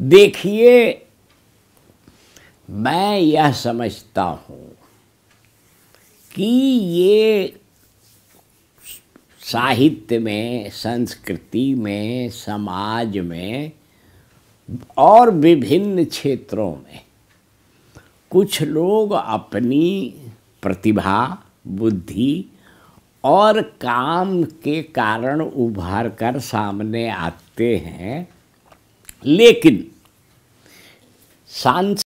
देखिए मैं यह समझता हूँ कि ये साहित्य में संस्कृति में समाज में और विभिन्न क्षेत्रों में कुछ लोग अपनी प्रतिभा बुद्धि और काम के कारण उभार कर सामने आते हैं लेकिन सांस